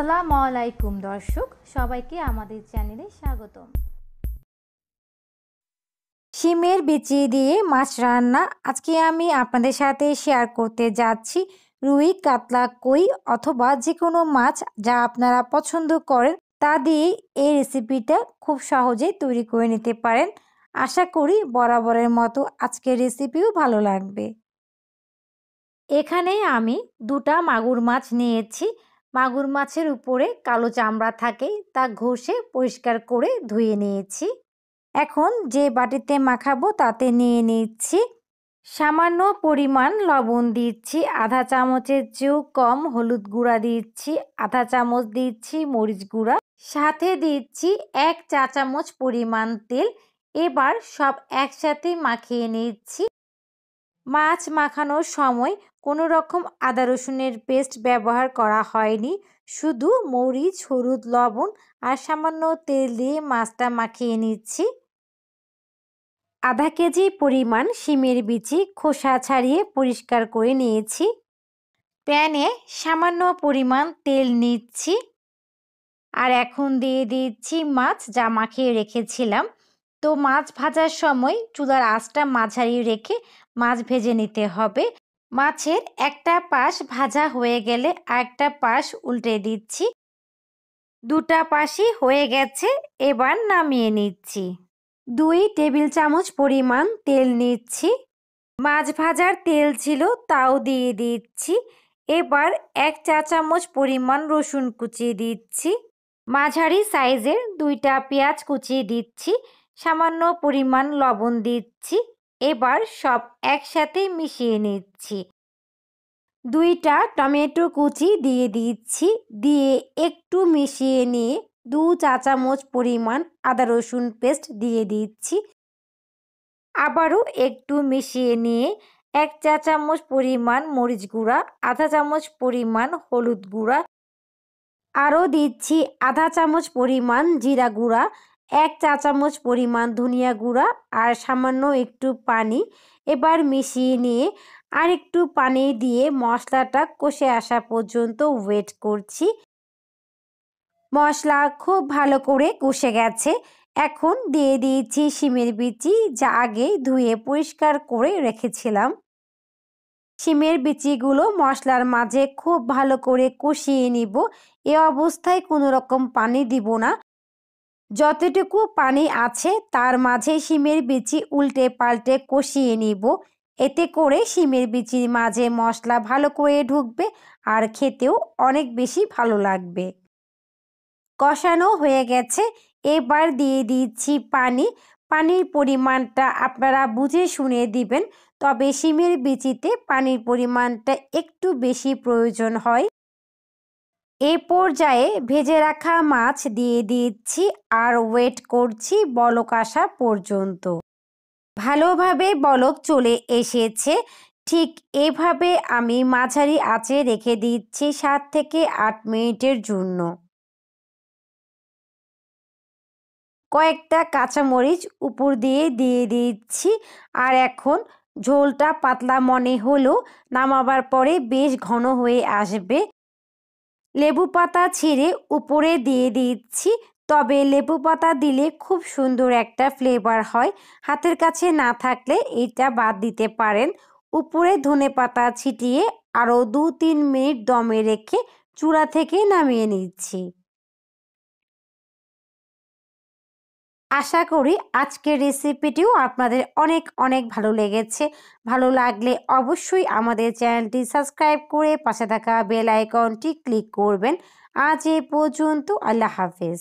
আসসালামু আলাইকুম দর্শক সবাইকে আমাদের চ্যানেলে স্বাগতম শিমের বিচি দিয়ে মাছ রান্না আজকে আমি আপনাদের সাথে শেয়ার করতে যাচ্ছি রুই কাতলা কই অথবা যে কোনো মাছ যা আপনারা পছন্দ করেন তা দিয়ে এই রেসিপিটা খুব সহজেই তৈরি করে নিতে পারেন আশা করি বরাবরের মতো আজকের রেসিপিও ভালো লাগবে এখানে আমি দুটা মাগুর মাছ নিয়েছি মাগুর মাছের উপরে কালো চামড়া থাকে তা ঘষে পরিষ্কার করে ধুয়ে নিয়েছি এখন যে বাটিতে মাখাবো তাতে নিয়ে নিচ্ছি সামান্য পরিমাণ লবণ দিচ্ছি আধা চামচের চেয়েও কম হলুদ গুঁড়া দিচ্ছি আধা চামচ দিচ্ছি মরিচ গুঁড়া সাথে দিচ্ছি এক চা চামচ পরিমাণ তেল এবার সব একসাথে মাখিয়ে নিচ্ছি মাছ মাখানোর সময় কোনো রকম আদা রসুনের পেস্ট ব্যবহার করা হয়নি শুধু মরিচ হলুদ লবণ আর সামান্য তেল দিয়ে মাছটা মাখিয়ে নিচ্ছি আধা কেজি পরিমাণ শিমের বিচি খোসা ছাড়িয়ে পরিষ্কার করে নিয়েছি প্যানে সামান্য পরিমাণ তেল নিচ্ছি আর এখন দিয়ে দিচ্ছি মাছ যা মাখিয়ে রেখেছিলাম তো মাছ ভাজার সময় চুলার আঁচটা মাঝারি রেখে মাছ ভেজে নিতে হবে মাছের একটা পাশ ভাজা হয়ে গেলে আরেকটা পাশ উল্টে দিচ্ছি দুটা পাশই হয়ে গেছে এবার নামিয়ে নিচ্ছি দুই টেবিল চামচ পরিমাণ তেল নিচ্ছি মাছ ভাজার তেল ছিল তাও দিয়ে দিচ্ছি এবার এক চা চামচ পরিমাণ রসুন কুচিয়ে দিচ্ছি মাঝারি সাইজের দুইটা পেঁয়াজ কুচিয়ে দিচ্ছি সামান্য পরিমাণ লবণ দিচ্ছি এবার সব একসাথে মিশিয়ে নিচ্ছি দুইটা টমেটো কুচি দিয়ে দিচ্ছি দিয়ে একটু মিশিয়ে নিয়ে দু চা চামচ পরিমাণ আদা রসুন পেস্ট দিয়ে দিচ্ছি আবারও একটু মিশিয়ে নিয়ে এক চা চামচ পরিমাণ মরিচ গুঁড়া আধা চামচ পরিমাণ হলুদ গুঁড়া আরও দিচ্ছি আধা চামচ পরিমাণ জিরা গুঁড়া এক চা চামচ পরিমাণ ধনিয়া গুঁড়া আর সামান্য একটু পানি এবার মিশিয়ে নিয়ে আর একটু পানি দিয়ে মশলাটা কষে আসা পর্যন্ত ওয়েট করছি মশলা খুব ভালো করে কষে গেছে এখন দিয়ে দিয়েছি শিমের বিচি যা আগে ধুয়ে পরিষ্কার করে রেখেছিলাম শিমের বিচিগুলো মশলার মাঝে খুব ভালো করে কষিয়ে নিব এ অবস্থায় কোনো রকম পানি দিব না যতটুকু পানি আছে তার মাঝে শিমের বিচি উল্টে পাল্টে কষিয়ে নিব এতে করে শিমের বিচির মাঝে মশলা ভালো করে ঢুকবে আর খেতেও অনেক বেশি ভালো লাগবে কষানো হয়ে গেছে এবার দিয়ে দিচ্ছি পানি পানির পরিমাণটা আপনারা বুঝে শুনে দিবেন তবে শিমের বিচিতে পানির পরিমাণটা একটু বেশি প্রয়োজন হয় এ পর্যায়ে ভেজে রাখা মাছ দিয়ে দিচ্ছি আর ওয়েট করছি বলক আসা পর্যন্ত ভালোভাবে বলক চলে এসেছে ঠিক এভাবে আমি মাঝারি আঁচে রেখে দিচ্ছি সাত থেকে আট মিনিটের জন্য কয়েকটা কাঁচামরিচ উপর দিয়ে দিয়ে দিচ্ছি আর এখন ঝোলটা পাতলা মনে হলেও নামাবার পরে বেশ ঘন হয়ে আসবে লেবু পাতা ছেড়ে উপরে দিয়ে দিচ্ছি তবে লেবু পাতা দিলে খুব সুন্দর একটা ফ্লেভার হয় হাতের কাছে না থাকলে এটা বাদ দিতে পারেন উপরে ধনে পাতা ছিটিয়ে আরও দু তিন মিনিট দমে রেখে চূড়া থেকে নামিয়ে নিচ্ছি আশা করি আজকের রেসিপিটিও আপনাদের অনেক অনেক ভালো লেগেছে ভালো লাগলে অবশ্যই আমাদের চ্যানেলটি সাবস্ক্রাইব করে পাশে থাকা বেল আইকনটি ক্লিক করবেন আজ এ পর্যন্ত আল্লাহ হাফেজ